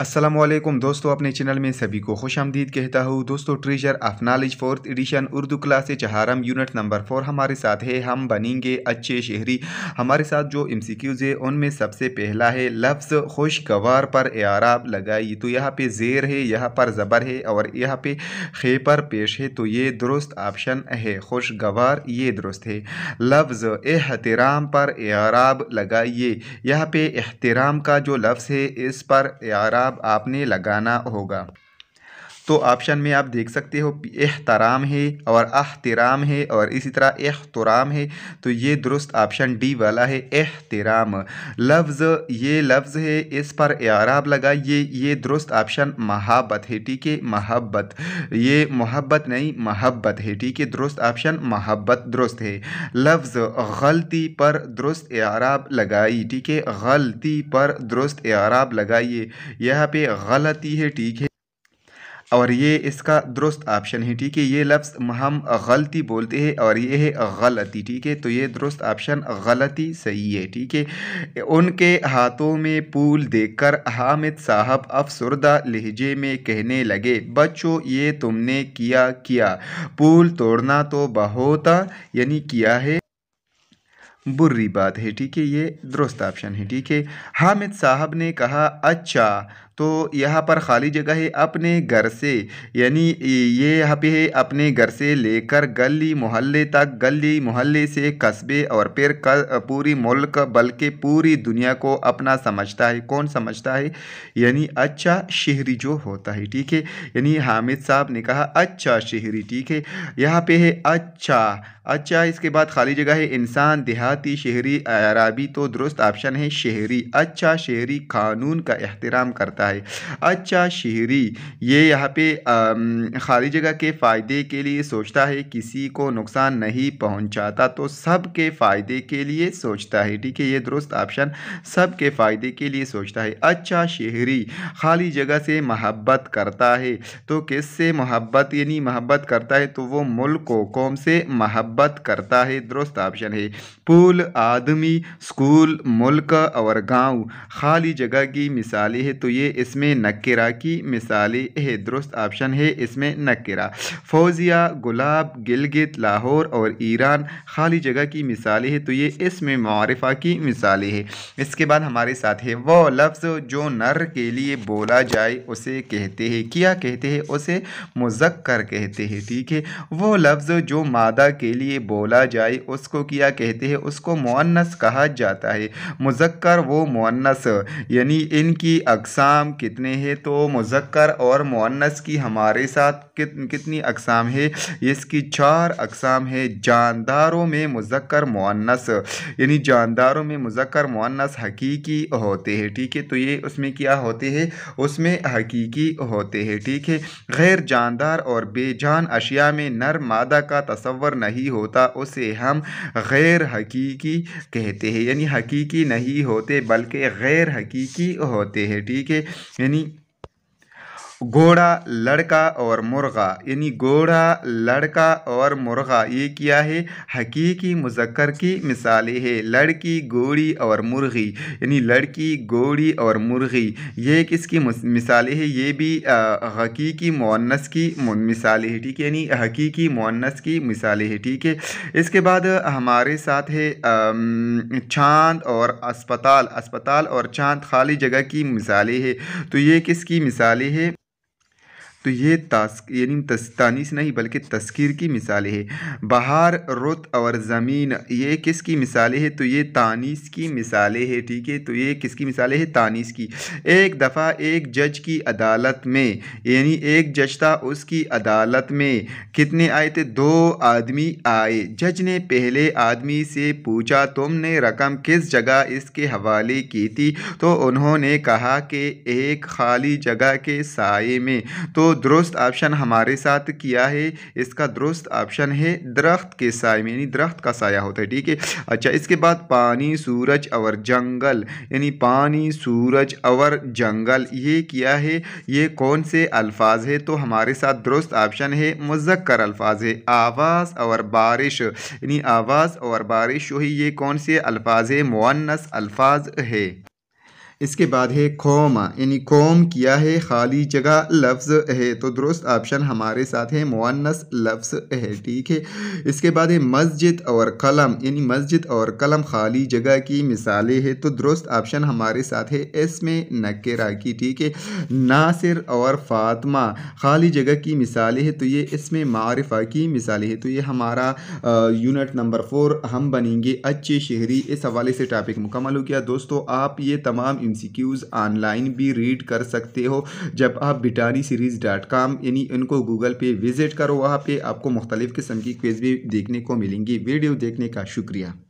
असलम दोस्तों अपने चैनल में सभी को खुश आमदीद कहता हूँ दोस्तों treasure of knowledge fourth edition Urdu class चहारम यूनिट नंबर फोर हमारे साथ है हम बनेंगे अच्छे शहरी हमारे साथ जो एम सी क्यूज़ है उनमें सबसे पहला है लफ्ज़ खुशगवार पर एराब लगाई तो यहाँ पे जेर है यहाँ पर ज़बर है और यहाँ पे खे पर पेश है तो ये दुरुस्त ऑप्शन है खुशगवार ये दुरुस्त है लफ्ज़ एहतराम पर एराब लगाइए यहाँ पे एहतराम का जो लफ्ज़ है इस पर एराब हिसाब आपने लगाना होगा तो ऑप्शन में आप देख सकते हो एहतराम है और अहतराम है और इसी तरह एहतराम है तो ये दुरुस्त ऑप्शन डी वाला है एहतराम लफ्ज़ ये लफ्ज़ है इस पर एराब लगा ये ये दुरुस्त ऑप्शन महाबत है ठीक है महब्बत ये मोहब्बत नहीं महब्बत है ठीक है दुरुस्त ऑप्शन महब्बत दुरुस्त है लफ्ज़ गलती पर दुरुस्त एराब लगाई ठीक है गलती पर दुरुस्त एराब लगाइए यहाँ पे गलती है ठीक है और ये इसका दुरुस्त ऑप्शन है ठीक है ये लफ्ज़ हम गलती बोलते हैं और ये है गलती ठीक है तो ये दुरुस्त ऑप्शन गलती सही है ठीक है उनके हाथों में फूल देखकर हामिद साहब अफसरदा लहजे में कहने लगे बच्चों ये तुमने किया किया पूल तोड़ना तो बहुत यानी किया है बुरी बात है ठीक है ये दुरुस्त ऑप्शन है ठीक है हामिद साहब ने कहा अच्छा तो यहाँ पर खाली जगह है अपने घर से यानी ये यहाँ पे है अपने घर से लेकर गली मोहल्ले तक गली मोहल्ले से कस्बे और फिर पूरी मुल्क बल्कि पूरी दुनिया को अपना समझता है कौन समझता है यानी अच्छा शहरी जो होता है ठीक है यानी हामिद साहब ने कहा अच्छा शहरी ठीक है यहाँ पे है अच्छा अच्छा इसके बाद खाली जगह है इंसान देहात साथ ही शहरी अरबी तो दुरुस्त ऑप्शन है शहरी अच्छा शहरी कानून का एहतराम करता है अच्छा शहरी ये यहाँ पे खाली जगह के फ़ायदे के लिए सोचता है किसी को नुकसान नहीं पहुँचाता तो सब के फ़ायदे के लिए सोचता है ठीक है ये दुरुस्त ऑप्शन सब के फ़ायदे के लिए सोचता है अच्छा शहरी खाली जगह से मोहब्बत करता है तो किससे मोहब्बत यानी मोहब्बत करता है तो वो मुल्क को कौम से मोहब्बत करता है दुरुस्त ऑप्शन है स्कूल आदमी स्कूल मुल्क और गांव खाली जगह की मिसालें है तो ये इसमें नकरा की मिसाली है दुरुस्त ऑप्शन है इसमें नकरा फौजिया गुलाब गिलगित लाहौर और ईरान खाली जगह की मिसालें है तो ये इसमें मारफ़ा की मिसालें है इसके बाद हमारे साथ है वह लफ्ज़ जो नर के लिए बोला जाए उसे कहते हैं किया कहते हैं उसे मुजक्कर कहते हैं ठीक है वो लफ्ज़ जो मादा के लिए बोला जाए उसको किया कहते हैं उस उसको मुन्नस कहा जाता है मुजक्कर वो मुन्नस यानी इनकी अकसाम कितने हैं तो मुजक्कर और मुन्नस की हमारे साथ कित, कितनी अकसाम है इसकी चार अकसाम है जानदारों में मुजक्कर मुन्नस यानी जानदारों में मुजक्कर मुन्नस हकीकी होते हैं ठीक है तो ये उसमें क्या होते हैं उसमें हकीकी होते हैं ठीक है गैर जानदार और बेजान अशिया में नर मादा का तस्वर नहीं होता उसे हम गैर हकी हकीकी कहते हैं यानी हकीकी नहीं होते बल्कि गैर हकीकी होते हैं ठीक है यानी घोड़ा लड़का और मुर्गा यानी घोड़ा लड़का और मुर्गा ये क्या है हकीकी मुजक्कर की मिसालें है लड़की घोड़ी और मुर्गी यानी लड़की घोड़ी और मुर्गी ये किसकी मिसालें है ये भी हकीकी मुन्नस की मिसालें है ठीक है यानी हकीकी मुन्नस की मिसालें हैं ठीक है इसके बाद हमारे साथ है चाँद और अस्पताल अस्पताल और चाँद खाली जगह की मिसालें है तो ये किसकी मिसालें है तो ये तास्क यानी तस, तानीस नहीं बल्कि तस्कीर की मिसालें है बहार रुत और ज़मीन ये किसकी मिसालें हैं तो ये तानीस की मिसालें हैं ठीक है तो ये किसकी मिसालें हैं तानीस की एक दफ़ा एक जज की अदालत में यानी एक जज था उसकी अदालत में कितने आए थे दो आदमी आए जज ने पहले आदमी से पूछा तुमने रकम किस जगह इसके हवाले की थी तो उन्होंने कहा कि एक खाली जगह के साय में तो दुरुस्त ऑप्शन हमारे साथ किया है इसका दुरुस्त ऑप्शन है दरख्त के साय में यानी दरख्त का साया होता है ठीक है अच्छा इसके बाद पानी सूरज और जंगल यानी पानी सूरज और जंगल ये किया है ये कौन से अल्फाज है तो हमारे साथ दुरुस्त ऑप्शन है मुजक्कर अल्फाज है आवाज़ और बारिश यानी आवाज़ और बारिश वही ये कौन से अल्फाज है मुन्नस अल्फाज है इसके बाद है कौम यानी कौम किया है खाली जगह लफ्ज़ है तो दुरुस्त ऑप्शन हमारे साथ है मुअन्नस लफ्ज़ है ठीक है इसके बाद है मस्जिद और कलम यानी मस्जिद और कलम खाली जगह की मिसालें हैं तो दुरुस्त ऑप्शन हमारे साथ है एस में नकेरा की ठीक है नासिर और फातमा खाली जगह की मिसालें हैं तो ये इसमें मारफा की मिसालें हैं तो ये हमारा यूनिट नंबर फोर हम बनेंगे अच्छे शहरी इस हवाले से टॉपिक मुकम्मल हो गया दोस्तों आप ये तमाम एमसीक्यूज ऑनलाइन भी रीड कर सकते हो जब आप बिटानी सीरीज़ डॉट काम यानी इनको गूगल पे विज़िट करो वहाँ पे आपको मुख्तलिफ़ किस्म की क्विज़ भी देखने को मिलेंगी वीडियो देखने का शुक्रिया